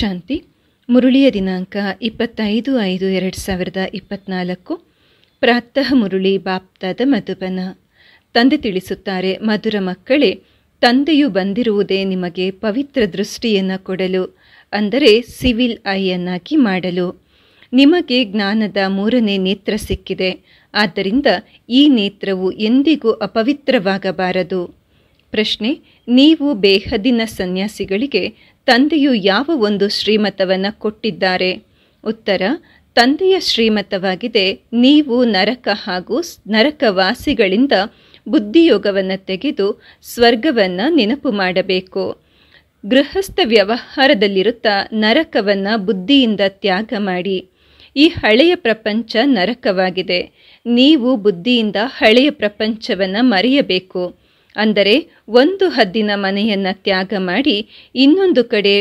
ಶಾಂತಿ ಮುರುಳಿಯ ದಿನಾಂಕ ಇಪ್ಪತ್ತೈದು ಐದು ಎರಡು ಸಾವಿರದ ಇಪ್ಪತ್ನಾಲ್ಕು ಪ್ರಾತಃ ಮುರುಳಿ ಬಾಪ್ತಾದ ಮಧುಬನ ತಂದೆ ತಿಳಿಸುತ್ತಾರೆ ಮಧುರ ಮಕ್ಕಳೇ ತಂದೆಯು ಬಂದಿರುವುದೇ ನಿಮಗೆ ಪವಿತ್ರ ದೃಷ್ಟಿಯನ್ನು ಕೊಡಲು ಅಂದರೆ ಸಿವಿಲ್ ಐಯನ್ನಾಗಿ ಮಾಡಲು ನಿಮಗೆ ಜ್ಞಾನದ ಮೂರನೇ ನೇತ್ರ ಸಿಕ್ಕಿದೆ ಆದ್ದರಿಂದ ಈ ನೇತ್ರವು ಎಂದಿಗೂ ಅಪವಿತ್ರವಾಗಬಾರದು ಪ್ರಶ್ನೆ ನೀವು ಬೇಹದಿನ ಸನ್ಯಾಸಿಗಳಿಗೆ ತಂದೆಯು ಯಾವ ಒಂದು ಶ್ರೀಮತವನ್ನು ಕೊಟ್ಟಿದ್ದಾರೆ ಉತ್ತರ ತಂದೆಯ ಶ್ರೀಮತವಾಗಿದೆ ನೀವು ನರಕ ಹಾಗೂ ನರಕವಾಸಿಗಳಿಂದ ಬುದ್ಧಿಯೋಗವನ್ನು ತೆಗೆದು ಸ್ವರ್ಗವನ್ನು ನೆನಪು ಮಾಡಬೇಕು ಗೃಹಸ್ಥ ವ್ಯವಹಾರದಲ್ಲಿರುತ್ತಾ ನರಕವನ್ನು ಬುದ್ಧಿಯಿಂದ ತ್ಯಾಗ ಮಾಡಿ ಈ ಹಳೆಯ ಪ್ರಪಂಚ ನರಕವಾಗಿದೆ ನೀವು ಬುದ್ಧಿಯಿಂದ ಹಳೆಯ ಪ್ರಪಂಚವನ್ನು ಮರೆಯಬೇಕು ಅಂದರೆ ಒಂದು ಹದ್ದಿನ ಮನೆಯನ್ನು ತ್ಯಾಗ ಮಾಡಿ ಇನ್ನೊಂದು ಕಡೆ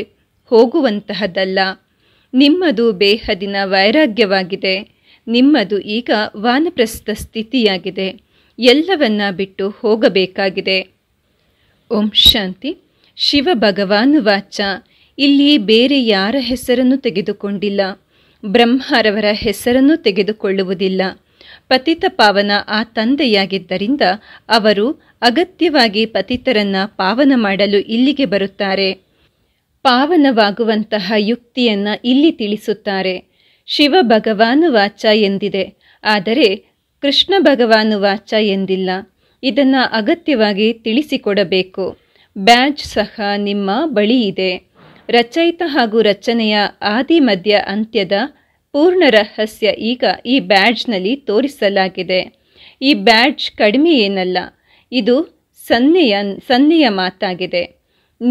ಹೋಗುವಂತಹದ್ದಲ್ಲ ನಿಮ್ಮದು ಬೇಹದಿನ ವೈರಾಗ್ಯವಾಗಿದೆ ನಿಮ್ಮದು ಈಗ ವಾನಪ್ರಸ್ಥ ಸ್ಥಿತಿಯಾಗಿದೆ ಎಲ್ಲವನ್ನ ಬಿಟ್ಟು ಹೋಗಬೇಕಾಗಿದೆ ಓಂ ಶಾಂತಿ ಶಿವ ಭಗವಾನು ವಾಚ ಇಲ್ಲಿ ಬೇರೆ ಯಾರ ಹೆಸರನ್ನು ತೆಗೆದುಕೊಂಡಿಲ್ಲ ಬ್ರಹ್ಮರವರ ಹೆಸರನ್ನು ತೆಗೆದುಕೊಳ್ಳುವುದಿಲ್ಲ ಪತಿತ ಪಾವನ ಆ ತಂದೆಯಾಗಿದ್ದರಿಂದ ಅವರು ಅಗತ್ಯವಾಗಿ ಪತಿತರನ್ನ ಪಾವನ ಮಾಡಲು ಇಲ್ಲಿಗೆ ಬರುತ್ತಾರೆ ಪಾವನವಾಗುವಂತಹ ಯುಕ್ತಿಯನ್ನ ಇಲ್ಲಿ ತಿಳಿಸುತ್ತಾರೆ ಶಿವ ಭಗವಾನು ವಾಚ ಎಂದಿದೆ ಆದರೆ ಕೃಷ್ಣ ಭಗವಾನು ವಾಚ ಎಂದಿಲ್ಲ ಇದನ್ನು ಅಗತ್ಯವಾಗಿ ತಿಳಿಸಿಕೊಡಬೇಕು ಬ್ಯಾಜ್ ಸಹ ನಿಮ್ಮ ಬಳಿ ಇದೆ ರಚಯಿತ ಹಾಗೂ ರಚನೆಯ ಆದಿ ಮಧ್ಯ ಅಂತ್ಯದ ಪೂರ್ಣ ರಹಸ್ಯ ಈಗ ಈ ಬ್ಯಾಡ್ಜ್ನಲ್ಲಿ ತೋರಿಸಲಾಗಿದೆ ಈ ಬ್ಯಾಡ್ಜ್ ಕಡಿಮೆ ಏನಲ್ಲ ಇದು ಸನ್ನೆಯ ಸನ್ನೆಯ ಮಾತಾಗಿದೆ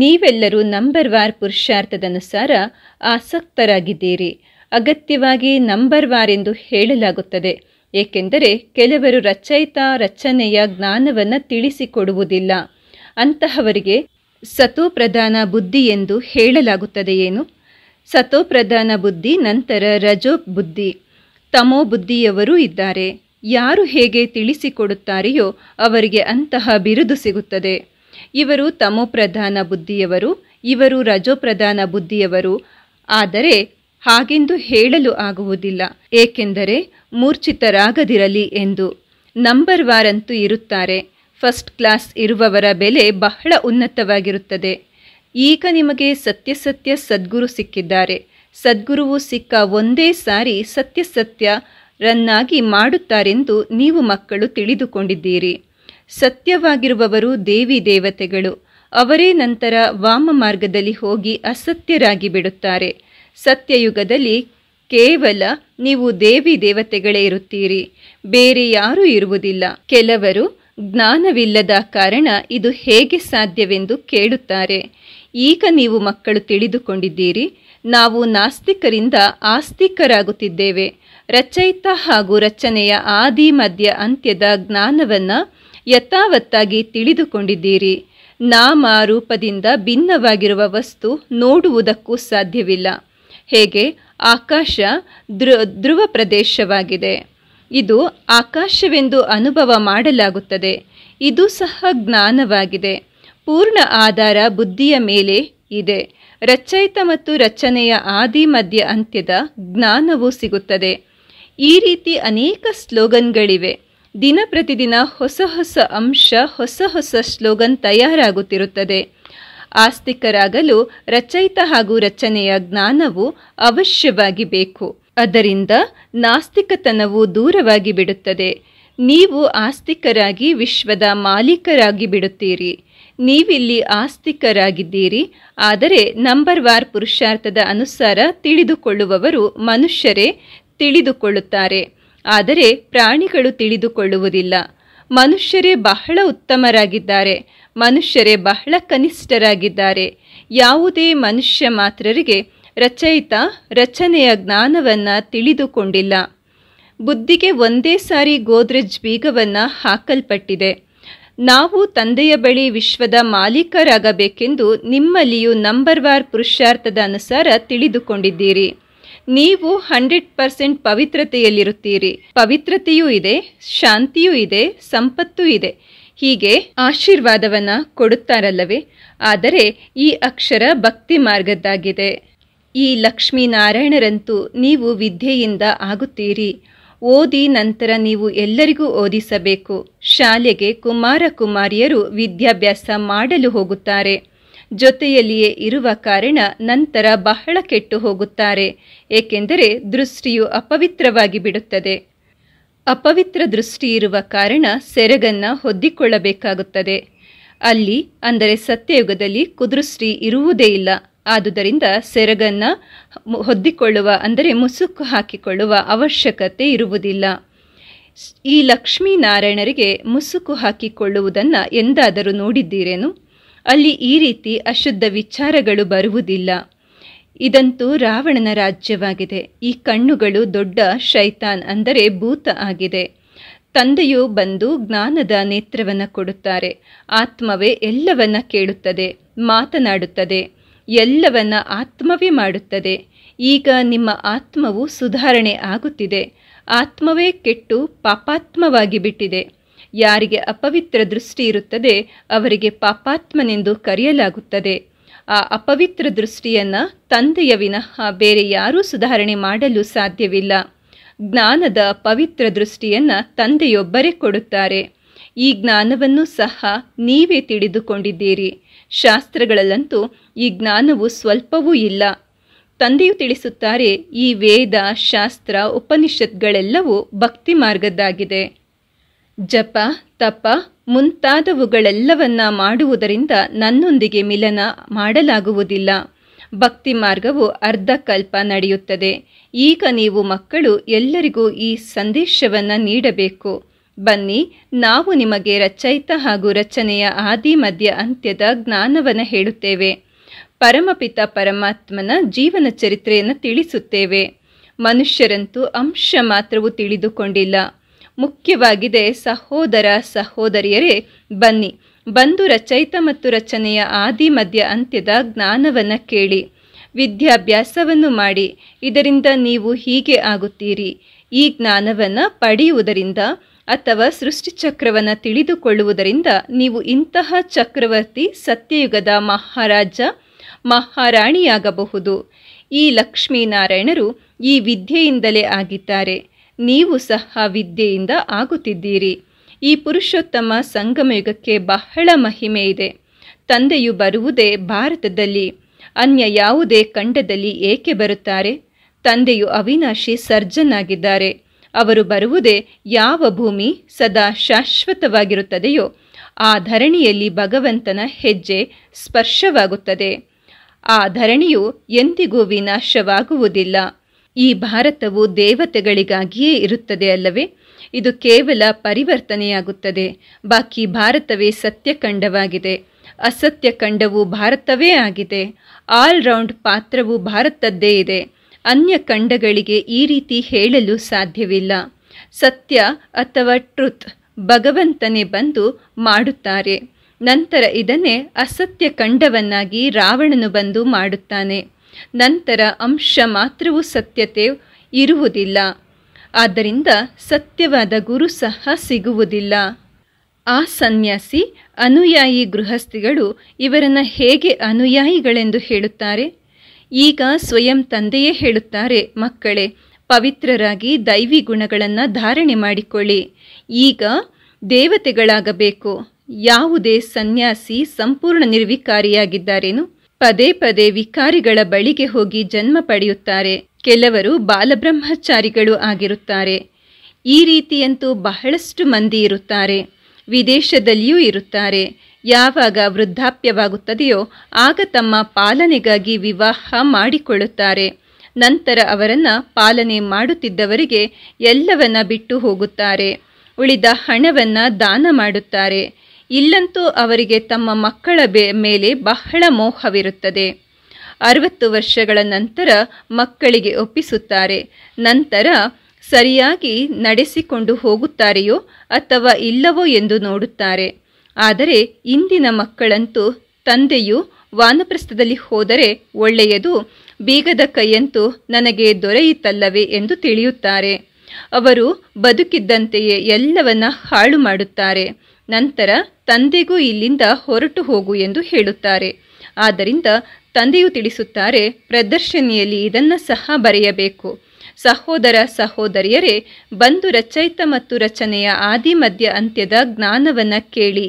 ನೀವೆಲ್ಲರೂ ನಂಬರ್ ವಾರ್ ಪುರುಷಾರ್ಥದನುಸಾರ ಆಸಕ್ತರಾಗಿದ್ದೀರಿ ಅಗತ್ಯವಾಗಿ ನಂಬರ್ ವಾರ್ ಎಂದು ಹೇಳಲಾಗುತ್ತದೆ ಏಕೆಂದರೆ ಕೆಲವರು ರಚಯಿತ ರಚನೆಯ ಜ್ಞಾನವನ್ನು ತಿಳಿಸಿಕೊಡುವುದಿಲ್ಲ ಅಂತಹವರಿಗೆ ಸತೋಪ್ರಧಾನ ಬುದ್ಧಿ ಎಂದು ಹೇಳಲಾಗುತ್ತದೆ ಏನು ಸತೋಪ್ರಧಾನ ಬುದ್ಧಿ ನಂತರ ರಜೋ ಬುದ್ಧಿ ತಮೋ ಬುದ್ಧಿಯವರೂ ಇದ್ದಾರೆ ಯಾರು ಹೇಗೆ ತಿಳಿಸಿಕೊಡುತ್ತಾರೆಯೋ ಅವರಿಗೆ ಅಂತಹ ಬಿರುದು ಸಿಗುತ್ತದೆ ಇವರು ಪ್ರಧಾನ ಬುದ್ಧಿಯವರು ಇವರು ರಜೋಪ್ರಧಾನ ಬುದ್ಧಿಯವರು ಆದರೆ ಹಾಗೆಂದು ಹೇಳಲು ಆಗುವುದಿಲ್ಲ ಏಕೆಂದರೆ ಮೂರ್ಛಿತರಾಗದಿರಲಿ ಎಂದು ನಂಬರ್ ವಾರಂತೂ ಇರುತ್ತಾರೆ ಫಸ್ಟ್ ಕ್ಲಾಸ್ ಇರುವವರ ಬೆಲೆ ಬಹಳ ಉನ್ನತವಾಗಿರುತ್ತದೆ ಈಗ ನಿಮಗೆ ಸತ್ಯಸತ್ಯ ಸದ್ಗುರು ಸಿಕ್ಕಿದ್ದಾರೆ ಸದ್ಗುರುವು ಸಿಕ್ಕ ಒಂದೇ ಸಾರಿ ಸತ್ಯಸತ್ಯ ರನ್ನಾಗಿ ಮಾಡುತ್ತಾರೆಂದು ನೀವು ಮಕ್ಕಳು ತಿಳಿದುಕೊಂಡಿದ್ದೀರಿ ಸತ್ಯವಾಗಿರುವವರು ದೇವಿ ದೇವತೆಗಳು ಅವರೇ ನಂತರ ವಾಮ ಮಾರ್ಗದಲ್ಲಿ ಹೋಗಿ ಅಸತ್ಯರಾಗಿ ಬಿಡುತ್ತಾರೆ ಸತ್ಯಯುಗದಲ್ಲಿ ಕೇವಲ ನೀವು ದೇವಿ ದೇವತೆಗಳೇ ಇರುತ್ತೀರಿ ಬೇರೆ ಯಾರೂ ಇರುವುದಿಲ್ಲ ಕೆಲವರು ಜ್ಞಾನವಿಲ್ಲದ ಕಾರಣ ಇದು ಹೇಗೆ ಸಾಧ್ಯವೆಂದು ಕೇಳುತ್ತಾರೆ ಈಗ ನೀವು ಮಕ್ಕಳು ತಿಳಿದುಕೊಂಡಿದ್ದೀರಿ ನಾವು ನಾಸ್ತಿಕರಿಂದ ಆಸ್ತಿಕರಾಗುತ್ತಿದ್ದೇವೆ ರಚಯಿತ ಹಾಗೂ ರಚನೆಯ ಆದಿ ಮಧ್ಯ ಅಂತ್ಯದ ಜ್ಞಾನವನ್ನು ಯಥಾವತ್ತಾಗಿ ತಿಳಿದುಕೊಂಡಿದ್ದೀರಿ ನಾಮ ರೂಪದಿಂದ ಭಿನ್ನವಾಗಿರುವ ವಸ್ತು ನೋಡುವುದಕ್ಕೂ ಸಾಧ್ಯವಿಲ್ಲ ಹೇಗೆ ಆಕಾಶ ದೃ ಧ್ರುವ ಪ್ರದೇಶವಾಗಿದೆ ಇದು ಆಕಾಶವೆಂದು ಅನುಭವ ಮಾಡಲಾಗುತ್ತದೆ ಇದು ಸಹ ಜ್ಞಾನವಾಗಿದೆ ಪೂರ್ಣ ಆಧಾರ ಬುದ್ಧಿಯ ಮೇಲೆ ಇದೆ ರಚಯಿತ ಮತ್ತು ರಚನೆಯ ಆದಿ ಮಧ್ಯ ಅಂತ್ಯದ ಜ್ಞಾನವು ಸಿಗುತ್ತದೆ ಈ ರೀತಿ ಅನೇಕ ಸ್ಲೋಗನ್ಗಳಿವೆ ದಿನ ಪ್ರತಿದಿನ ಹೊಸ ಹೊಸ ಅಂಶ ಹೊಸ ಹೊಸ ಸ್ಲೋಗನ್ ತಯಾರಾಗುತ್ತಿರುತ್ತದೆ ಆಸ್ತಿಕರಾಗಲು ರಚಯಿತ ಹಾಗೂ ರಚನೆಯ ಜ್ಞಾನವು ಅವಶ್ಯವಾಗಿ ಬೇಕು ಅದರಿಂದ ನಾಸ್ತಿಕತನವು ದೂರವಾಗಿ ಬಿಡುತ್ತದೆ ನೀವು ಆಸ್ತಿಕರಾಗಿ ವಿಶ್ವದ ಮಾಲೀಕರಾಗಿ ಬಿಡುತ್ತೀರಿ ನೀವಿಲ್ಲಿ ಆಸ್ತಿಕರಾಗಿದ್ದೀರಿ ಆದರೆ ನಂಬರ್ ವಾರ್ ಪುರುಷಾರ್ಥದ ಅನುಸಾರ ತಿಳಿದುಕೊಳ್ಳುವವರು ಮನುಷ್ಯರೇ ತಿಳಿದುಕೊಳ್ಳುತ್ತಾರೆ ಆದರೆ ಪ್ರಾಣಿಗಳು ತಿಳಿದುಕೊಳ್ಳುವುದಿಲ್ಲ ಮನುಷ್ಯರೇ ಬಹಳ ಉತ್ತಮರಾಗಿದ್ದಾರೆ ಮನುಷ್ಯರೇ ಬಹಳ ಕನಿಷ್ಠರಾಗಿದ್ದಾರೆ ಯಾವುದೇ ಮನುಷ್ಯ ಮಾತ್ರರಿಗೆ ರಚಯಿತ ರಚನೆಯ ಜ್ಞಾನವನ್ನು ತಿಳಿದುಕೊಂಡಿಲ್ಲ ಬುದ್ಧಿಗೆ ಒಂದೇ ಸಾರಿ ಗೋದ್ರೆಜ್ ಬೀಗವನ್ನು ಹಾಕಲ್ಪಟ್ಟಿದೆ ನಾವು ತಂದೆಯ ಬಳಿ ವಿಶ್ವದ ಮಾಲೀಕರಾಗಬೇಕೆಂದು ನಿಮ್ಮಲ್ಲಿಯೂ ನಂಬರ್ ವಾರ್ ಪುರುಷಾರ್ಥದ ಅನುಸಾರ ತಿಳಿದುಕೊಂಡಿದ್ದೀರಿ ನೀವು ಹಂಡ್ರೆಡ್ ಪರ್ಸೆಂಟ್ ಪವಿತ್ರತೆಯಲ್ಲಿರುತ್ತೀರಿ ಪವಿತ್ರತೆಯೂ ಇದೆ ಶಾಂತಿಯೂ ಇದೆ ಸಂಪತ್ತೂ ಇದೆ ಹೀಗೆ ಆಶೀರ್ವಾದವನ್ನು ಕೊಡುತ್ತಾರಲ್ಲವೇ ಆದರೆ ಈ ಅಕ್ಷರ ಭಕ್ತಿ ಮಾರ್ಗದ್ದಾಗಿದೆ ಈ ಲಕ್ಷ್ಮೀನಾರಾಯಣರಂತೂ ನೀವು ವಿದ್ಯೆಯಿಂದ ಆಗುತ್ತೀರಿ ಓದಿ ನಂತರ ನೀವು ಎಲ್ಲರಿಗೂ ಓದಿಸಬೇಕು ಶಾಲೆಗೆ ಕುಮಾರ ಕುಮಾರಿಯರು ವಿದ್ಯಾಭ್ಯಾಸ ಮಾಡಲು ಹೋಗುತ್ತಾರೆ ಜೊತೆಯಲ್ಲಿಯೇ ಇರುವ ಕಾರಣ ನಂತರ ಬಹಳ ಕೆಟ್ಟು ಹೋಗುತ್ತಾರೆ ಏಕೆಂದರೆ ದೃಷ್ಟಿಯು ಅಪವಿತ್ರವಾಗಿ ಬಿಡುತ್ತದೆ ಅಪವಿತ್ರ ದೃಷ್ಟಿ ಇರುವ ಕಾರಣ ಸೆರಗನ್ನು ಹೊದ್ದಿಕೊಳ್ಳಬೇಕಾಗುತ್ತದೆ ಅಲ್ಲಿ ಅಂದರೆ ಸತ್ಯಯುಗದಲ್ಲಿ ಕುದೃಷ್ಟಿ ಇರುವುದೇ ಇಲ್ಲ ಆದುದರಿಂದ ಸೆರಗನ್ನು ಹೊದ್ದಿಕೊಳ್ಳುವ ಅಂದರೆ ಮುಸುಕು ಹಾಕಿಕೊಳ್ಳುವ ಅವಶ್ಯಕತೆ ಇರುವುದಿಲ್ಲ ಈ ಲಕ್ಷ್ಮೀನಾರಾಯಣರಿಗೆ ಮುಸುಕು ಹಾಕಿಕೊಳ್ಳುವುದನ್ನು ಎಂದಾದರೂ ನೋಡಿದ್ದೀರೇನು ಅಲ್ಲಿ ಈ ರೀತಿ ಅಶುದ್ಧ ವಿಚಾರಗಳು ಬರುವುದಿಲ್ಲ ಇದಂತೂ ರಾವಣನ ರಾಜ್ಯವಾಗಿದೆ ಈ ಕಣ್ಣುಗಳು ದೊಡ್ಡ ಶೈತಾನ್ ಅಂದರೆ ಭೂತ ಆಗಿದೆ ತಂದೆಯು ಬಂದು ಜ್ಞಾನದ ನೇತ್ರವನ್ನು ಕೊಡುತ್ತಾರೆ ಆತ್ಮವೇ ಎಲ್ಲವನ್ನ ಕೇಳುತ್ತದೆ ಮಾತನಾಡುತ್ತದೆ ಎಲ್ಲವನ್ನ ಆತ್ಮವೇ ಮಾಡುತ್ತದೆ ಈಗ ನಿಮ್ಮ ಆತ್ಮವು ಸುಧಾರಣೆ ಆಗುತ್ತಿದೆ ಆತ್ಮವೇ ಕೆಟ್ಟು ಪಾಪಾತ್ಮವಾಗಿ ಬಿಟ್ಟಿದೆ ಯಾರಿಗೆ ಅಪವಿತ್ರ ದೃಷ್ಟಿ ಇರುತ್ತದೆ ಅವರಿಗೆ ಪಾಪಾತ್ಮನೆಂದು ಕರೆಯಲಾಗುತ್ತದೆ ಆ ಅಪವಿತ್ರ ದೃಷ್ಟಿಯನ್ನು ತಂದೆಯ ವಿನಃ ಬೇರೆ ಯಾರೂ ಸುಧಾರಣೆ ಮಾಡಲು ಸಾಧ್ಯವಿಲ್ಲ ಜ್ಞಾನದ ಪವಿತ್ರ ದೃಷ್ಟಿಯನ್ನು ತಂದೆಯೊಬ್ಬರೇ ಕೊಡುತ್ತಾರೆ ಈ ಜ್ಞಾನವನ್ನು ಸಹ ನೀವೇ ತಿಳಿದುಕೊಂಡಿದ್ದೀರಿ ಶಾಸ್ತ್ರಗಳಲ್ಲಂತೂ ಈ ಜ್ಞಾನವು ಸ್ವಲ್ಪವೂ ಇಲ್ಲ ತಂದೆಯು ತಿಳಿಸುತ್ತಾರೆ ಈ ವೇದ ಶಾಸ್ತ್ರ ಉಪನಿಷತ್ಗಳೆಲ್ಲವೂ ಭಕ್ತಿ ಮಾರ್ಗದ್ದಾಗಿದೆ ಜಪ ತಪ ಮುಂತಾದವುಗಳೆಲ್ಲವನ್ನ ಮಾಡುವುದರಿಂದ ನನ್ನೊಂದಿಗೆ ಮಿಲನ ಮಾಡಲಾಗುವುದಿಲ್ಲ ಭಕ್ತಿ ಮಾರ್ಗವು ಅರ್ಧಕಲ್ಪ ನಡೆಯುತ್ತದೆ ಈಗ ನೀವು ಮಕ್ಕಳು ಎಲ್ಲರಿಗೂ ಈ ಸಂದೇಶವನ್ನು ನೀಡಬೇಕು ಬನ್ನಿ ನಾವು ನಿಮಗೆ ರಚಯಿತ ಹಾಗೂ ರಚನೆಯ ಆದಿ ಮಧ್ಯ ಅಂತ್ಯದ ಜ್ಞಾನವನ್ನು ಹೇಳುತ್ತೇವೆ ಪರಮಪಿತ ಪರಮಾತ್ಮನ ಜೀವನ ಚರಿತ್ರೆಯನ್ನು ತಿಳಿಸುತ್ತೇವೆ ಮನುಷ್ಯರಂತೂ ಅಂಶ ಮಾತ್ರವೂ ತಿಳಿದುಕೊಂಡಿಲ್ಲ ಮುಖ್ಯವಾಗಿದೆ ಸಹೋದರ ಸಹೋದರಿಯರೇ ಬನ್ನಿ ಬಂದು ರಚಯಿತ ಮತ್ತು ರಚನೆಯ ಆದಿ ಮಧ್ಯ ಅಂತ್ಯದ ಜ್ಞಾನವನ್ನು ಕೇಳಿ ವಿದ್ಯಾಭ್ಯಾಸವನ್ನು ಮಾಡಿ ಇದರಿಂದ ನೀವು ಹೀಗೆ ಆಗುತ್ತೀರಿ ಈ ಜ್ಞಾನವನ್ನು ಪಡೆಯುವುದರಿಂದ ಅಥವಾ ಸೃಷ್ಟಿಚಕ್ರವನ್ನು ತಿಳಿದುಕೊಳ್ಳುವುದರಿಂದ ನೀವು ಇಂತಹ ಚಕ್ರವರ್ತಿ ಸತ್ಯಯುಗದ ಮಹಾರಾಜ ಮಹಾರಾಣಿಯಾಗಬಹುದು ಈ ಲಕ್ಷ್ಮೀನಾರಾಯಣರು ಈ ವಿದ್ಯೆಯಿಂದಲೇ ಆಗಿದ್ದಾರೆ ನೀವು ಸಹ ವಿದ್ಯೆಯಿಂದ ಆಗುತ್ತಿದ್ದೀರಿ ಈ ಪುರುಷೋತ್ತಮ ಸಂಗಮಯುಗಕ್ಕೆ ಬಹಳ ಮಹಿಮೆ ಇದೆ ತಂದೆಯು ಬರುವುದೇ ಭಾರತದಲ್ಲಿ ಅನ್ಯ ಯಾವುದೇ ಖಂಡದಲ್ಲಿ ಏಕೆ ಬರುತ್ತಾರೆ ತಂದೆಯು ಅವಿನಾಶಿ ಸರ್ಜನ್ ಆಗಿದ್ದಾರೆ ಅವರು ಬರುವುದೇ ಯಾವ ಭೂಮಿ ಸದಾ ಶಾಶ್ವತವಾಗಿರುತ್ತದೆಯೋ ಆ ಧರಣಿಯಲ್ಲಿ ಭಗವಂತನ ಹೆಜ್ಜೆ ಸ್ಪರ್ಶವಾಗುತ್ತದೆ ಆ ಧರಣಿಯು ಎಂದಿಗೂ ವಿನಾಶವಾಗುವುದಿಲ್ಲ ಈ ಭಾರತವು ದೇವತೆಗಳಿಗಾಗಿಯೇ ಇರುತ್ತದೆ ಅಲ್ಲವೇ ಇದು ಕೇವಲ ಪರಿವರ್ತನೆಯಾಗುತ್ತದೆ ಬಾಕಿ ಭಾರತವೇ ಸತ್ಯಖಂಡವಾಗಿದೆ ಅಸತ್ಯ ಖಂಡವು ಭಾರತವೇ ಆಗಿದೆ ಆಲ್ರೌಂಡ್ ಪಾತ್ರವು ಭಾರತದ್ದೇ ಇದೆ ಅನ್ಯ ಖಂಡಗಳಿಗೆ ಈ ರೀತಿ ಹೇಳಲು ಸಾಧ್ಯವಿಲ್ಲ ಸತ್ಯ ಅಥವಾ ಟ್ರುತ್ ಭಗವಂತನೇ ಬಂದು ಮಾಡುತ್ತಾರೆ ನಂತರ ಇದನ್ನೇ ಅಸತ್ಯ ಖಂಡವನ್ನಾಗಿ ರಾವಣನು ಬಂದು ಮಾಡುತ್ತಾನೆ ನಂತರ ಅಂಶ ಮಾತ್ರವೂ ಸತ್ಯತೆ ಇರುವುದಿಲ್ಲ ಆದ್ದರಿಂದ ಸತ್ಯವಾದ ಗುರು ಸಹ ಸಿಗುವುದಿಲ್ಲ ಆ ಸನ್ಯಾಸಿ ಅನುಯಾಯಿ ಗೃಹಸ್ಥಿಗಳು ಇವರನ್ನು ಹೇಗೆ ಅನುಯಾಯಿಗಳೆಂದು ಹೇಳುತ್ತಾರೆ ಈಗ ಸ್ವಯಂ ತಂದೆಯೇ ಹೇಳುತ್ತಾರೆ ಮಕ್ಕಳೇ ಪವಿತ್ರರಾಗಿ ದೈವಿ ಗುಣಗಳನ್ನು ಧಾರಣೆ ಮಾಡಿಕೊಳ್ಳಿ ಈಗ ದೇವತೆಗಳಾಗಬೇಕು ಯಾವುದೇ ಸನ್ಯಾಸಿ ಸಂಪೂರ್ಣ ನಿರ್ವಿಕಾರಿಯಾಗಿದ್ದಾರೇನು ಪದೇ ಪದೇ ವಿಕಾರಿಗಳ ಬಳಿಗೆ ಹೋಗಿ ಜನ್ಮ ಪಡೆಯುತ್ತಾರೆ ಕೆಲವರು ಬಾಲಬ್ರಹ್ಮಚಾರಿಗಳು ಆಗಿರುತ್ತಾರೆ ಈ ರೀತಿಯಂತೂ ಬಹಳಷ್ಟು ಮಂದಿ ಇರುತ್ತಾರೆ ವಿದೇಶದಲ್ಲಿಯೂ ಇರುತ್ತಾರೆ ಯಾವಾಗ ವೃದ್ಧಾಪ್ಯವಾಗುತ್ತದೆಯೋ ಆಗ ತಮ್ಮ ಪಾಲನೆಗಾಗಿ ವಿವಾಹ ಮಾಡಿಕೊಳ್ಳುತ್ತಾರೆ ನಂತರ ಅವರನ್ನು ಪಾಲನೆ ಮಾಡುತ್ತಿದ್ದವರಿಗೆ ಎಲ್ಲವನ್ನ ಬಿಟ್ಟು ಹೋಗುತ್ತಾರೆ ಉಳಿದ ಹಣವನ್ನ ದಾನ ಮಾಡುತ್ತಾರೆ ಇಲ್ಲಂತೂ ಅವರಿಗೆ ತಮ್ಮ ಮಕ್ಕಳ ಮೇಲೆ ಬಹಳ ಮೋಹವಿರುತ್ತದೆ ಅರವತ್ತು ವರ್ಷಗಳ ನಂತರ ಮಕ್ಕಳಿಗೆ ಒಪ್ಪಿಸುತ್ತಾರೆ ನಂತರ ಸರಿಯಾಗಿ ನಡೆಸಿಕೊಂಡು ಹೋಗುತ್ತಾರೆಯೋ ಅಥವಾ ಇಲ್ಲವೋ ಎಂದು ನೋಡುತ್ತಾರೆ ಆದರೆ ಇಂದಿನ ಮಕ್ಕಳಂತೂ ತಂದೆಯು ವಾನಪ್ರಸ್ಥದಲ್ಲಿ ಹೋದರೆ ಒಳ್ಳೆಯದು ಬೀಗದ ಕೈಯಂತೂ ನನಗೆ ದೊರೆಯಿತಲ್ಲವೇ ಎಂದು ತಿಳಿಯುತ್ತಾರೆ ಅವರು ಬದುಕಿದ್ದಂತೆಯೇ ಎಲ್ಲವನ್ನ ಹಾಳು ಮಾಡುತ್ತಾರೆ ನಂತರ ತಂದೆಗೂ ಇಲ್ಲಿಂದ ಹೊರಟು ಹೋಗು ಎಂದು ಹೇಳುತ್ತಾರೆ ಆದ್ದರಿಂದ ತಂದೆಯು ತಿಳಿಸುತ್ತಾರೆ ಪ್ರದರ್ಶನಿಯಲ್ಲಿ ಇದನ್ನು ಸಹ ಬರೆಯಬೇಕು ಸಹೋದರ ಸಹೋದರಿಯರೇ ಬಂದು ರಚಯಿತ ಮತ್ತು ರಚನೆಯ ಆದಿ ಮಧ್ಯ ಅಂತ್ಯದ ಜ್ಞಾನವನ್ನು ಕೇಳಿ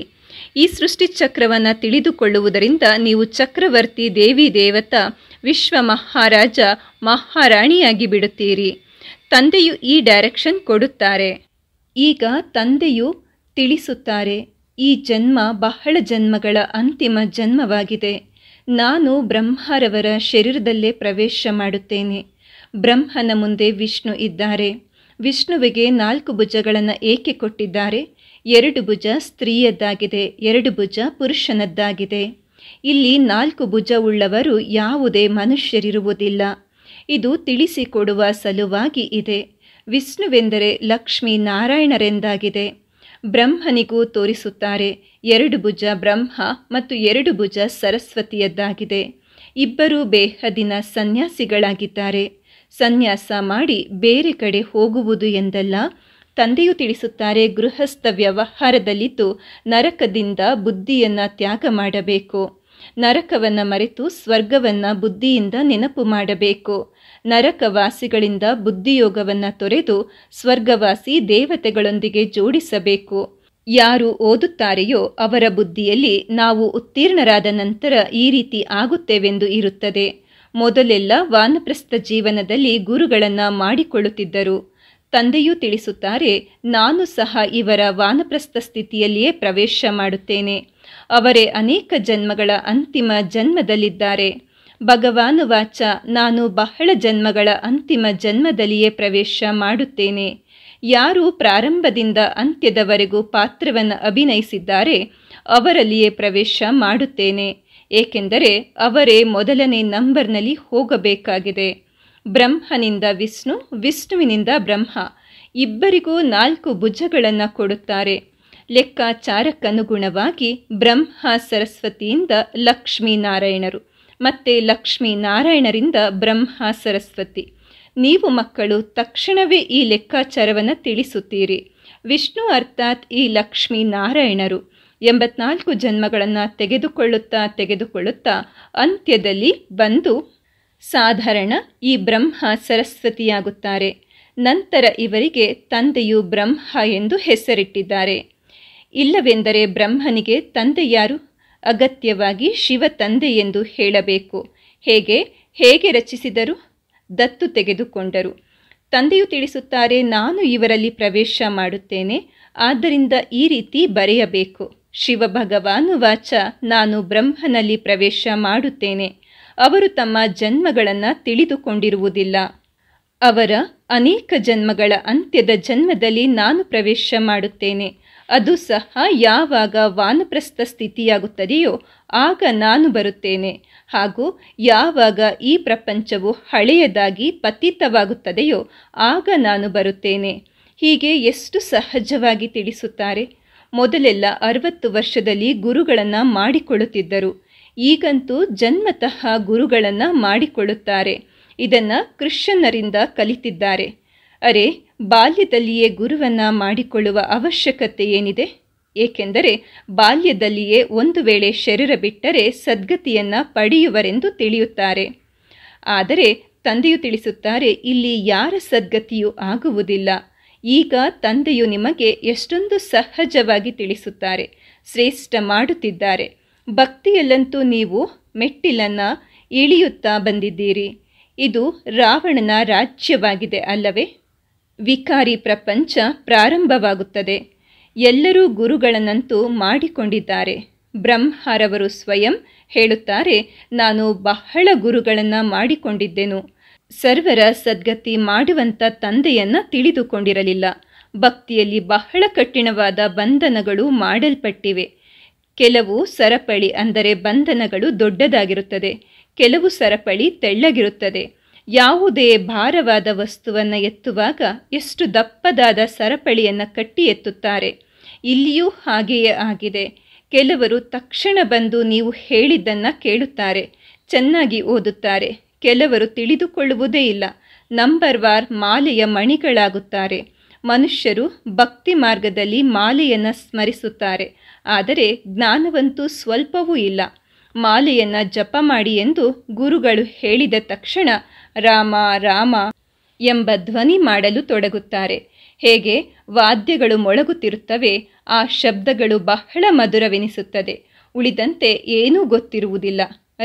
ಈ ಸೃಷ್ಟಿ ಚಕ್ರವನ್ನು ತಿಳಿದುಕೊಳ್ಳುವುದರಿಂದ ನೀವು ಚಕ್ರವರ್ತಿ ದೇವಿ ದೇವತ ವಿಶ್ವ ಮಹಾರಾಜ ಮಹಾರಾಣಿಯಾಗಿ ಬಿಡುತ್ತೀರಿ ತಂದೆಯು ಈ ಡೈರೆಕ್ಷನ್ ಕೊಡುತ್ತಾರೆ ಈಗ ತಂದೆಯು ತಿಳಿಸುತ್ತಾರೆ ಈ ಜನ್ಮ ಬಹಳ ಜನ್ಮಗಳ ಅಂತಿಮ ಜನ್ಮವಾಗಿದೆ ನಾನು ಬ್ರಹ್ಮರವರ ಶರೀರದಲ್ಲೇ ಪ್ರವೇಶ ಮಾಡುತ್ತೇನೆ ಬ್ರಹ್ಮನ ಮುಂದೆ ವಿಷ್ಣು ಇದ್ದಾರೆ ವಿಷ್ಣುವಿಗೆ ನಾಲ್ಕು ಭುಜಗಳನ್ನು ಏಕೆ ಕೊಟ್ಟಿದ್ದಾರೆ ಎರಡು ಭುಜ ಸ್ತ್ರೀಯದ್ದಾಗಿದೆ ಎರಡು ಭುಜ ಪುರುಷನದ್ದಾಗಿದೆ ಇಲ್ಲಿ ನಾಲ್ಕು ಉಳ್ಳವರು ಯಾವುದೇ ಮನುಷ್ಯರಿರುವುದಿಲ್ಲ ಇದು ತಿಳಿಸಿಕೊಡುವ ಸಲುವಾಗಿ ಇದೆ ವಿಷ್ಣುವೆಂದರೆ ಲಕ್ಷ್ಮೀ ನಾರಾಯಣರೆಂದಾಗಿದೆ ಬ್ರಹ್ಮನಿಗೂ ತೋರಿಸುತ್ತಾರೆ ಎರಡು ಭುಜ ಬ್ರಹ್ಮ ಮತ್ತು ಎರಡು ಭುಜ ಸರಸ್ವತಿಯದ್ದಾಗಿದೆ ಇಬ್ಬರೂ ಬೇಹದಿನ ಸನ್ಯಾಸಿಗಳಾಗಿದ್ದಾರೆ ಸನ್ಯಾಸ ಮಾಡಿ ಬೇರೆ ಕಡೆ ಹೋಗುವುದು ಎಂದಲ್ಲ ತಂದೆಯು ತಿಳಿಸುತ್ತಾರೆ ಗೃಹಸ್ಥ ವ್ಯವಹಾರದಲ್ಲಿದ್ದು ನರಕದಿಂದ ಬುದ್ಧಿಯನ್ನು ತ್ಯಾಗ ಮಾಡಬೇಕು ನರಕವನ್ನು ಮರೆತು ಸ್ವರ್ಗವನ್ನು ಬುದ್ಧಿಯಿಂದ ನೆನಪು ಮಾಡಬೇಕು ನರಕವಾಸಿಗಳಿಂದ ಬುದ್ಧಿಯೋಗವನ್ನು ತೊರೆದು ಸ್ವರ್ಗವಾಸಿ ದೇವತೆಗಳೊಂದಿಗೆ ಜೋಡಿಸಬೇಕು ಯಾರು ಓದುತ್ತಾರೆಯೋ ಅವರ ಬುದ್ಧಿಯಲ್ಲಿ ನಾವು ಉತ್ತೀರ್ಣರಾದ ನಂತರ ಈ ರೀತಿ ಆಗುತ್ತೇವೆಂದು ಇರುತ್ತದೆ ಮೊದಲೆಲ್ಲ ವಾನಪ್ರಸ್ಥ ಜೀವನದಲ್ಲಿ ಗುರುಗಳನ್ನು ಮಾಡಿಕೊಳ್ಳುತ್ತಿದ್ದರು ತಂದೆಯೂ ತಿಳಿಸುತ್ತಾರೆ ನಾನು ಸಹ ಇವರ ವಾನಪ್ರಸ್ಥ ಸ್ಥಿತಿಯಲ್ಲಿಯೇ ಪ್ರವೇಶ ಮಾಡುತ್ತೇನೆ ಅವರೇ ಅನೇಕ ಜನ್ಮಗಳ ಅಂತಿಮ ಜನ್ಮದಲ್ಲಿದ್ದಾರೆ ಭಗವಾನು ವಾಚ ನಾನು ಬಹಳ ಜನ್ಮಗಳ ಅಂತಿಮ ಜನ್ಮದಲ್ಲಿಯೇ ಪ್ರವೇಶ ಮಾಡುತ್ತೇನೆ ಯಾರು ಪ್ರಾರಂಭದಿಂದ ಅಂತ್ಯದವರೆಗೂ ಪಾತ್ರವನ್ನು ಅಭಿನಯಿಸಿದ್ದಾರೆ ಅವರಲ್ಲಿಯೇ ಪ್ರವೇಶ ಮಾಡುತ್ತೇನೆ ಏಕೆಂದರೆ ಅವರೇ ಮೊದಲನೇ ನಂಬರ್ನಲ್ಲಿ ಹೋಗಬೇಕಾಗಿದೆ ಬ್ರಹ್ಮನಿಂದ ವಿಷ್ಣು ವಿಷ್ಣುವಿನಿಂದ ಬ್ರಹ್ಮ ಇಬ್ಬರಿಗೂ ನಾಲ್ಕು ಭುಜಗಳನ್ನು ಕೊಡುತ್ತಾರೆ ಲೆಕ್ಕಾಚಾರಕ್ಕನುಗುಣವಾಗಿ ಬ್ರಹ್ಮ ಸರಸ್ವತಿಯಿಂದ ಲಕ್ಷ್ಮೀನಾರಾಯಣರು ಮತ್ತೆ ಲಕ್ಷ್ಮೀ ನಾರಾಯಣರಿಂದ ಬ್ರಹ್ಮ ಸರಸ್ವತಿ ನೀವು ಮಕ್ಕಳು ತಕ್ಷಣವೇ ಈ ಲೆಕ್ಕಾಚಾರವನ್ನು ತಿಳಿಸುತ್ತೀರಿ ವಿಷ್ಣು ಅರ್ಥಾತ್ ಈ ಲಕ್ಷ್ಮೀ ನಾರಾಯಣರು ಎಂಬತ್ನಾಲ್ಕು ಜನ್ಮಗಳನ್ನು ತೆಗೆದುಕೊಳ್ಳುತ್ತಾ ತೆಗೆದುಕೊಳ್ಳುತ್ತಾ ಅಂತ್ಯದಲ್ಲಿ ಬಂದು ಸಾಧಾರಣ ಈ ಬ್ರಹ್ಮ ಸರಸ್ವತಿಯಾಗುತ್ತಾರೆ ನಂತರ ಇವರಿಗೆ ತಂದೆಯು ಬ್ರಹ್ಮ ಎಂದು ಹೆಸರಿಟ್ಟಿದ್ದಾರೆ ಇಲ್ಲವೆಂದರೆ ಬ್ರಹ್ಮನಿಗೆ ತಂದೆಯಾರು ಅಗತ್ಯವಾಗಿ ಶಿವ ತಂದೆ ಎಂದು ಹೇಳಬೇಕು ಹೇಗೆ ಹೇಗೆ ರಚಿಸಿದರು ದತ್ತು ತೆಗೆದುಕೊಂಡರು ತಂದೆಯು ತಿಳಿಸುತ್ತಾರೆ ನಾನು ಇವರಲ್ಲಿ ಪ್ರವೇಶ ಮಾಡುತ್ತೇನೆ ಆದ್ದರಿಂದ ಈ ರೀತಿ ಬರೆಯಬೇಕು ಶಿವ ಭಗವಾನುವಾಚ ನಾನು ಬ್ರಹ್ಮನಲ್ಲಿ ಪ್ರವೇಶ ಮಾಡುತ್ತೇನೆ ಅವರು ತಮ್ಮ ಜನ್ಮಗಳನ್ನು ತಿಳಿದುಕೊಂಡಿರುವುದಿಲ್ಲ ಅವರ ಅನೇಕ ಜನ್ಮಗಳ ಅಂತ್ಯದ ಜನ್ಮದಲ್ಲಿ ನಾನು ಪ್ರವೇಶ ಮಾಡುತ್ತೇನೆ ಅದು ಸಹ ಯಾವಾಗ ವಾನಪ್ರಸ್ಥ ಸ್ಥಿತಿಯಾಗುತ್ತದೆಯೋ ಆಗ ನಾನು ಬರುತ್ತೇನೆ ಹಾಗೂ ಯಾವಾಗ ಈ ಪ್ರಪಂಚವು ಹಳೆಯದಾಗಿ ಪತಿತವಾಗುತ್ತದೆಯೋ ಆಗ ನಾನು ಬರುತ್ತೇನೆ ಹೀಗೆ ಎಷ್ಟು ಸಹಜವಾಗಿ ತಿಳಿಸುತ್ತಾರೆ ಮೊದಲೆಲ್ಲ ಅರವತ್ತು ವರ್ಷದಲ್ಲಿ ಗುರುಗಳನ್ನು ಮಾಡಿಕೊಳ್ಳುತ್ತಿದ್ದರು ಈಗಂತೂ ಜನ್ಮತಃ ಗುರುಗಳನ್ನು ಮಾಡಿಕೊಳ್ಳುತ್ತಾರೆ ಇದನ್ನು ಕ್ರಿಶ್ಚನ್ನರಿಂದ ಕಲಿತಿದ್ದಾರೆ ಅರೆ ಬಾಲ್ಯದಲ್ಲಿಯೇ ಗುರುವನ್ನ ಮಾಡಿಕೊಳ್ಳುವ ಅವಶ್ಯಕತೆ ಏನಿದೆ ಏಕೆಂದರೆ ಬಾಲ್ಯದಲ್ಲಿಯೇ ಒಂದು ವೇಳೆ ಶರೀರ ಬಿಟ್ಟರೆ ಸದ್ಗತಿಯನ್ನು ಪಡೆಯುವರೆಂದು ತಿಳಿಯುತ್ತಾರೆ ಆದರೆ ತಂದೆಯು ತಿಳಿಸುತ್ತಾರೆ ಇಲ್ಲಿ ಯಾರ ಸದ್ಗತಿಯೂ ಆಗುವುದಿಲ್ಲ ಈಗ ತಂದೆಯು ನಿಮಗೆ ಎಷ್ಟೊಂದು ಸಹಜವಾಗಿ ತಿಳಿಸುತ್ತಾರೆ ಶ್ರೇಷ್ಠ ಮಾಡುತ್ತಿದ್ದಾರೆ ಭಕ್ತಿಯಲ್ಲಂತೂ ನೀವು ಮೆಟ್ಟಿಲನ್ನು ಇಳಿಯುತ್ತಾ ಬಂದಿದ್ದೀರಿ ಇದು ರಾವಣನ ರಾಜ್ಯವಾಗಿದೆ ಅಲ್ಲವೇ ವಿಕಾರಿ ಪ್ರಪಂಚ ಪ್ರಾರಂಭವಾಗುತ್ತದೆ ಎಲ್ಲರೂ ಗುರುಗಳನ್ನಂತೂ ಮಾಡಿಕೊಂಡಿದ್ದಾರೆ ಬ್ರಹ್ಮರವರು ಸ್ವಯಂ ಹೇಳುತ್ತಾರೆ ನಾನು ಬಹಳ ಗುರುಗಳನ್ನು ಮಾಡಿಕೊಂಡಿದ್ದೆನು ಸರ್ವರ ಸದ್ಗತಿ ಮಾಡುವಂಥ ತಂದೆಯನ್ನು ತಿಳಿದುಕೊಂಡಿರಲಿಲ್ಲ ಭಕ್ತಿಯಲ್ಲಿ ಬಹಳ ಕಠಿಣವಾದ ಬಂಧನಗಳು ಮಾಡಲ್ಪಟ್ಟಿವೆ ಕೆಲವು ಸರಪಳಿ ಅಂದರೆ ಬಂಧನಗಳು ದೊಡ್ಡದಾಗಿರುತ್ತದೆ ಕೆಲವು ಸರಪಳಿ ತೆಳ್ಳಗಿರುತ್ತದೆ ಯಾವುದೇ ಭಾರವಾದ ವಸ್ತುವನ್ನು ಎತ್ತುವಾಗ ಎಷ್ಟು ದಪ್ಪದಾದ ಸರಪಳಿಯನ್ನು ಕಟ್ಟಿ ಎತ್ತುತ್ತಾರೆ ಇಲ್ಲಿಯೂ ಹಾಗೆಯೇ ಆಗಿದೆ ಕೆಲವರು ತಕ್ಷಣ ಬಂದು ನೀವು ಹೇಳಿದ್ದನ್ನು ಕೇಳುತ್ತಾರೆ ಚೆನ್ನಾಗಿ ಓದುತ್ತಾರೆ ಕೆಲವರು ತಿಳಿದುಕೊಳ್ಳುವುದೇ ಇಲ್ಲ ನಂಬರ್ ವಾರ್ ಮಾಲೆಯ ಮಣಿಗಳಾಗುತ್ತಾರೆ ಮನುಷ್ಯರು ಭಕ್ತಿ ಮಾರ್ಗದಲ್ಲಿ ಮಾಲೆಯನ್ನು ಸ್ಮರಿಸುತ್ತಾರೆ ಆದರೆ ಜ್ಞಾನವಂತೂ ಸ್ವಲ್ಪವೂ ಇಲ್ಲ ಮಾಲೆಯನ್ನು ಜಪ ಮಾಡಿ ಎಂದು ಗುರುಗಳು ಹೇಳಿದ ತಕ್ಷಣ ರಾಮ ರಾಮ ಎಂಬ ಧ್ವನಿ ಮಾಡಲು ತೊಡಗುತ್ತಾರೆ ಹೇಗೆ ವಾದ್ಯಗಳು ಮೊಳಗುತ್ತಿರುತ್ತವೆ ಆ ಶಬ್ದಗಳು ಬಹಳ ಮಧುರವೆನಿಸುತ್ತದೆ ಉಳಿದಂತೆ ಏನೂ ಗೊತ್ತಿರುವುದಿಲ್ಲ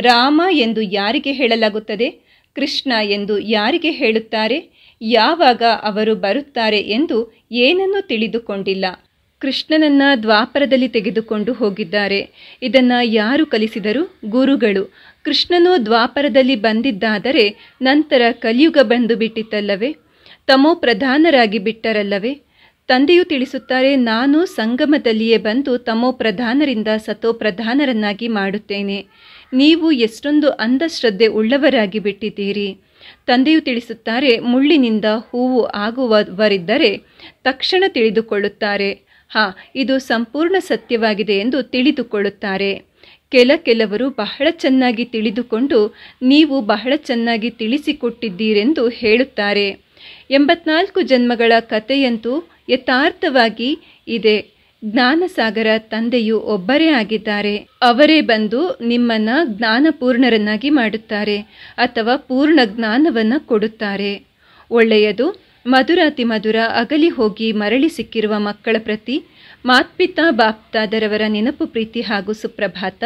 ರಾಮ ಎಂದು ಯಾರಿಗೆ ಹೇಳಲಾಗುತ್ತದೆ ಕೃಷ್ಣ ಎಂದು ಯಾರಿಗೆ ಹೇಳುತ್ತಾರೆ ಯಾವಾಗ ಅವರು ಬರುತ್ತಾರೆ ಎಂದು ಏನನ್ನೂ ತಿಳಿದುಕೊಂಡಿಲ್ಲ ಕೃಷ್ಣನನ್ನ ದ್ವಾಪರದಲ್ಲಿ ತೆಗೆದುಕೊಂಡು ಹೋಗಿದ್ದಾರೆ ಇದನ್ನು ಯಾರು ಕಲಿಸಿದರು ಗುರುಗಳು ಕೃಷ್ಣನು ದ್ವಾಪರದಲ್ಲಿ ಬಂದಿದ್ದಾದರೆ ನಂತರ ಕಲಿಯುಗ ಬಂದು ಬಿಟ್ಟಿತಲ್ಲವೇ ತಮೋ ಪ್ರಧಾನರಾಗಿ ಬಿಟ್ಟರಲ್ಲವೇ ತಂದೆಯು ತಿಳಿಸುತ್ತಾರೆ ನಾನು ಸಂಗಮದಲ್ಲಿಯೇ ಬಂದು ತಮೋ ಪ್ರಧಾನರಿಂದ ಸತೋ ಪ್ರಧಾನರನ್ನಾಗಿ ಮಾಡುತ್ತೇನೆ ನೀವು ಎಷ್ಟೊಂದು ಅಂಧಶ್ರದ್ಧೆ ಉಳ್ಳವರಾಗಿ ಬಿಟ್ಟಿದ್ದೀರಿ ತಂದೆಯು ತಿಳಿಸುತ್ತಾರೆ ಮುಳ್ಳಿನಿಂದ ಹೂವು ಆಗುವವರಿದ್ದರೆ ತಕ್ಷಣ ತಿಳಿದುಕೊಳ್ಳುತ್ತಾರೆ ಹಾ ಇದು ಸಂಪೂರ್ಣ ಸತ್ಯವಾಗಿದೆ ಎಂದು ತಿಳಿದುಕೊಳ್ಳುತ್ತಾರೆ ಕೆಲ ಕೆಲವರು ಬಹಳ ಚೆನ್ನಾಗಿ ತಿಳಿದುಕೊಂಡು ನೀವು ಬಹಳ ಚೆನ್ನಾಗಿ ತಿಳಿಸಿಕೊಟ್ಟಿದ್ದೀರೆಂದು ಹೇಳುತ್ತಾರೆ ಎಂಬತ್ನಾಲ್ಕು ಜನ್ಮಗಳ ಕಥೆಯಂತೂ ಯಥಾರ್ಥವಾಗಿ ಇದೆ ಜ್ಞಾನಸಾಗರ ತಂದೆಯು ಒಬ್ಬರೇ ಆಗಿದ್ದಾರೆ ಅವರೇ ಬಂದು ನಿಮ್ಮನ್ನ ಜ್ಞಾನಪೂರ್ಣರನ್ನಾಗಿ ಮಾಡುತ್ತಾರೆ ಅಥವಾ ಪೂರ್ಣ ಜ್ಞಾನವನ್ನು ಕೊಡುತ್ತಾರೆ ಒಳ್ಳೆಯದು ಮಧುರಾತಿ ಮಧುರ ಅಗಲಿ ಹೋಗಿ ಮರಳಿ ಸಿಕ್ಕಿರುವ ಮಕ್ಕಳ ಪ್ರತಿ ಮಾತ್ಪಿತಾ ಬಾಪ್ತಾದರವರ ನೆನಪು ಪ್ರೀತಿ ಹಾಗೂ ಸುಪ್ರಭಾತ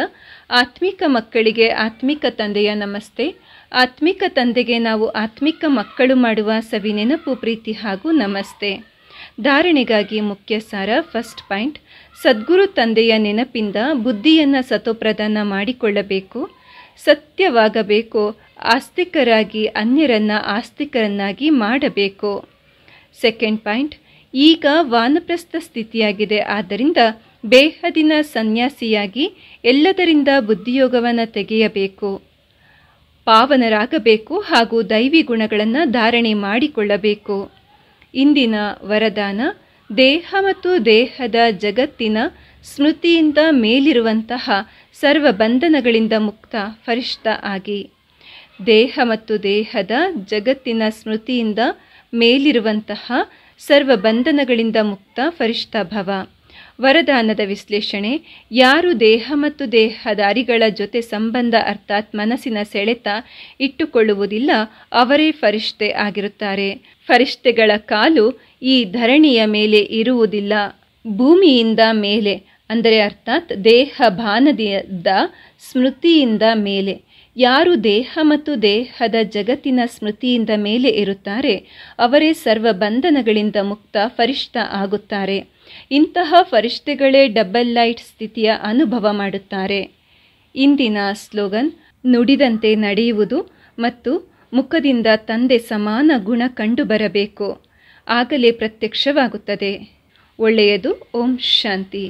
ಆತ್ಮಿಕ ಮಕ್ಕಳಿಗೆ ಆತ್ಮಿಕ ತಂದೆಯ ನಮಸ್ತೆ ಆತ್ಮಿಕ ತಂದೆಗೆ ನಾವು ಆತ್ಮಿಕ ಮಕ್ಕಳು ಮಾಡುವ ಸವಿ ನೆನಪು ಪ್ರೀತಿ ಹಾಗೂ ನಮಸ್ತೆ ಧಾರಣೆಗಾಗಿ ಮುಖ್ಯ ಸಾರ ಫಸ್ಟ್ ಪಾಯಿಂಟ್ ಸದ್ಗುರು ತಂದೆಯ ನೆನಪಿಂದ ಬುದ್ಧಿಯನ್ನು ಸತೋಪ್ರದಾನ ಮಾಡಿಕೊಳ್ಳಬೇಕು ಸತ್ಯವಾಗಬೇಕು ಆಸ್ತಿಕರಾಗಿ ಅನ್ಯರನ್ನು ಆಸ್ತಿಕರನ್ನಾಗಿ ಮಾಡಬೇಕು ಸೆಕೆಂಡ್ ಪಾಯಿಂಟ್ ಈಗ ವಾನಪ್ರಸ್ಥ ಸ್ಥಿತಿಯಾಗಿದೆ ಆದ್ದರಿಂದ ಬೇಹದಿನ ಸನ್ಯಾಸಿಯಾಗಿ ಎಲ್ಲದರಿಂದ ಬುದ್ಧಿಯೋಗವನ್ನು ತೆಗೆಯಬೇಕು ಪಾವನರಾಗಬೇಕು ಹಾಗೂ ದೈವಿ ಗುಣಗಳನ್ನು ಧಾರಣೆ ಮಾಡಿಕೊಳ್ಳಬೇಕು ಇಂದಿನ ವರದಾನ ದೇಹ ಮತ್ತು ದೇಹದ ಜಗತ್ತಿನ ಸ್ಮೃತಿಯಿಂದ ಮೇಲಿರುವಂತಹ ಸರ್ವ ಬಂಧನಗಳಿಂದ ಮುಕ್ತ ಫರಿಷ್ಠ ಆಗಿ ದೇಹ ಮತ್ತು ದೇಹದ ಜಗತ್ತಿನ ಸ್ಮೃತಿಯಿಂದ ಮೇಲಿರುವಂತಹ ಸರ್ವ ಬಂಧನಗಳಿಂದ ಮುಕ್ತ ಫರಿಷ್ಠ ಭವ ವರದಾನದ ವಿಶ್ಲೇಷಣೆ ಯಾರು ದೇಹ ಮತ್ತು ದೇಹದಾರಿಗಳ ಜೊತೆ ಸಂಬಂಧ ಅರ್ಥಾತ್ ಮನಸ್ಸಿನ ಸೆಳೆತ ಇಟ್ಟುಕೊಳ್ಳುವುದಿಲ್ಲ ಅವರೇ ಫರಿಷ್ಠೆ ಆಗಿರುತ್ತಾರೆ ಫರಿಷ್ಠೆಗಳ ಕಾಲು ಈ ಧರಣಿಯ ಮೇಲೆ ಇರುವುದಿಲ್ಲ ಭೂಮಿಯಿಂದ ಮೇಲೆ ಅಂದರೆ ಅರ್ಥಾತ್ ದೇಹ ಭಾನದಿಯದ ಸ್ಮೃತಿಯಿಂದ ಮೇಲೆ ಯಾರು ದೇಹ ಮತ್ತು ದೇಹದ ಜಗತ್ತಿನ ಸ್ಮೃತಿಯಿಂದ ಮೇಲೆ ಇರುತ್ತಾರೆ ಅವರೇ ಸರ್ವ ಬಂಧನಗಳಿಂದ ಮುಕ್ತ ಫರಿಷ್ಠ ಆಗುತ್ತಾರೆ ಇಂತಹ ಫರಿಷ್ಠೆಗಳೇ ಡಬಲ್ ಲೈಟ್ ಸ್ಥಿತಿಯ ಅನುಭವ ಮಾಡುತ್ತಾರೆ ಇಂದಿನ ಸ್ಲೋಗನ್ ನುಡಿದಂತೆ ನಡೆಯುವುದು ಮತ್ತು ಮುಖದಿಂದ ತಂದೆ ಸಮಾನ ಗುಣ ಕಂಡುಬರಬೇಕು ಆಗಲೇ ಪ್ರತ್ಯಕ್ಷವಾಗುತ್ತದೆ ಒಳ್ಳೆಯದು ಓಂ ಶಾಂತಿ